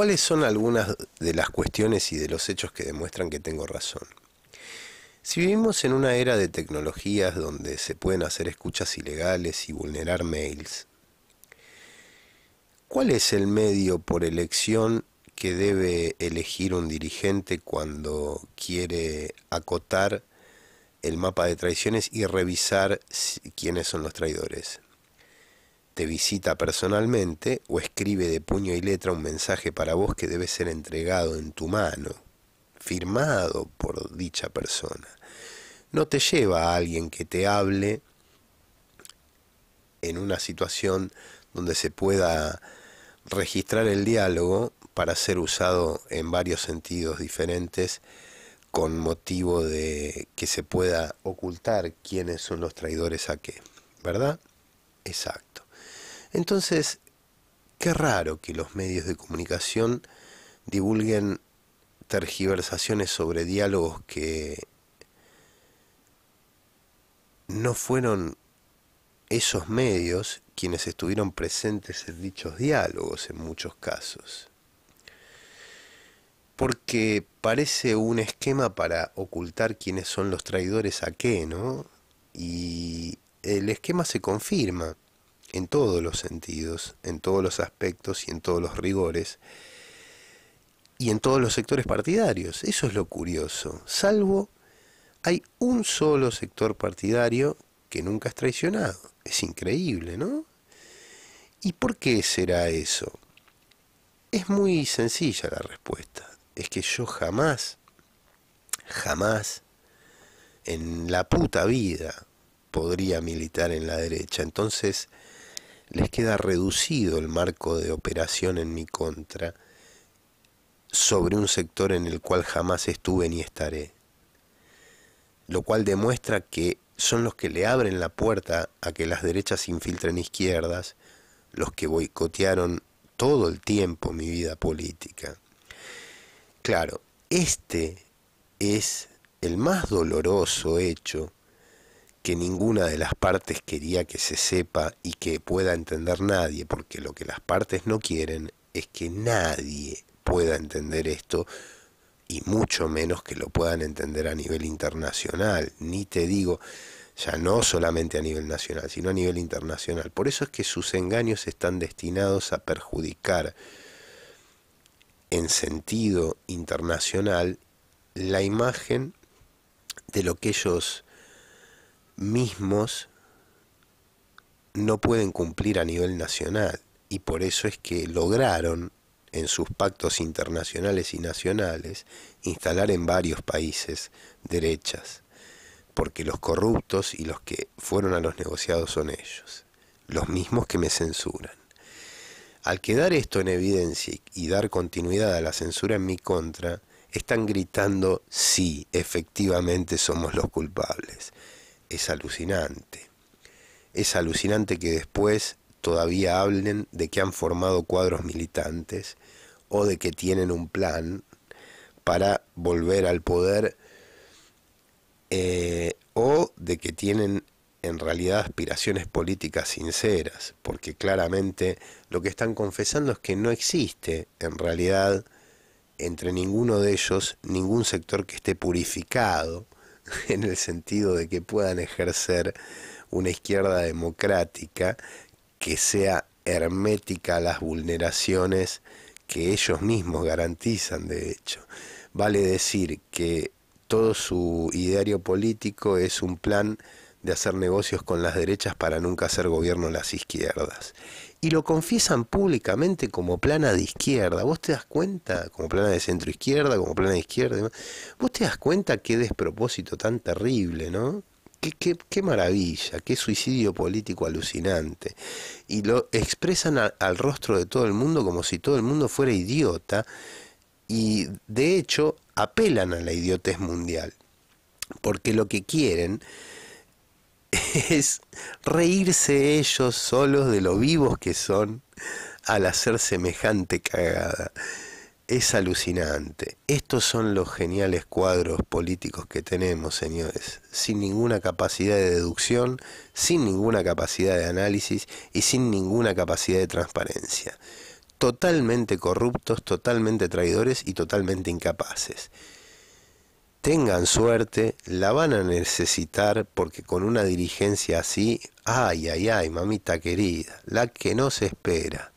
¿Cuáles son algunas de las cuestiones y de los hechos que demuestran que tengo razón? Si vivimos en una era de tecnologías donde se pueden hacer escuchas ilegales y vulnerar mails, ¿cuál es el medio por elección que debe elegir un dirigente cuando quiere acotar el mapa de traiciones y revisar quiénes son los traidores? te visita personalmente o escribe de puño y letra un mensaje para vos que debe ser entregado en tu mano, firmado por dicha persona. No te lleva a alguien que te hable en una situación donde se pueda registrar el diálogo para ser usado en varios sentidos diferentes con motivo de que se pueda ocultar quiénes son los traidores a qué, ¿verdad? Exacto. Entonces, qué raro que los medios de comunicación divulguen tergiversaciones sobre diálogos que no fueron esos medios quienes estuvieron presentes en dichos diálogos en muchos casos. Porque parece un esquema para ocultar quiénes son los traidores a qué, ¿no? Y el esquema se confirma en todos los sentidos, en todos los aspectos y en todos los rigores, y en todos los sectores partidarios. Eso es lo curioso. Salvo hay un solo sector partidario que nunca es traicionado. Es increíble, ¿no? ¿Y por qué será eso? Es muy sencilla la respuesta. Es que yo jamás, jamás, en la puta vida podría militar en la derecha. Entonces, les queda reducido el marco de operación en mi contra sobre un sector en el cual jamás estuve ni estaré, lo cual demuestra que son los que le abren la puerta a que las derechas infiltren izquierdas, los que boicotearon todo el tiempo mi vida política. Claro, este es el más doloroso hecho que ninguna de las partes quería que se sepa y que pueda entender nadie, porque lo que las partes no quieren es que nadie pueda entender esto y mucho menos que lo puedan entender a nivel internacional, ni te digo ya no solamente a nivel nacional, sino a nivel internacional. Por eso es que sus engaños están destinados a perjudicar en sentido internacional la imagen de lo que ellos mismos no pueden cumplir a nivel nacional y por eso es que lograron en sus pactos internacionales y nacionales instalar en varios países derechas, porque los corruptos y los que fueron a los negociados son ellos, los mismos que me censuran. Al quedar esto en evidencia y dar continuidad a la censura en mi contra, están gritando sí, efectivamente somos los culpables es alucinante. Es alucinante que después todavía hablen de que han formado cuadros militantes o de que tienen un plan para volver al poder eh, o de que tienen en realidad aspiraciones políticas sinceras, porque claramente lo que están confesando es que no existe en realidad entre ninguno de ellos ningún sector que esté purificado en el sentido de que puedan ejercer una izquierda democrática que sea hermética a las vulneraciones que ellos mismos garantizan, de hecho. Vale decir que todo su ideario político es un plan de hacer negocios con las derechas para nunca hacer gobierno las izquierdas. Y lo confiesan públicamente como plana de izquierda. ¿Vos te das cuenta? Como plana de centro izquierda, como plana de izquierda. ¿Vos te das cuenta qué despropósito tan terrible, no? Qué, qué, qué maravilla, qué suicidio político alucinante. Y lo expresan al rostro de todo el mundo como si todo el mundo fuera idiota. Y de hecho apelan a la idiotez mundial. Porque lo que quieren es reírse ellos solos de lo vivos que son al hacer semejante cagada. Es alucinante. Estos son los geniales cuadros políticos que tenemos, señores, sin ninguna capacidad de deducción, sin ninguna capacidad de análisis y sin ninguna capacidad de transparencia. Totalmente corruptos, totalmente traidores y totalmente incapaces tengan suerte, la van a necesitar porque con una dirigencia así, ay, ay, ay, mamita querida, la que no se espera.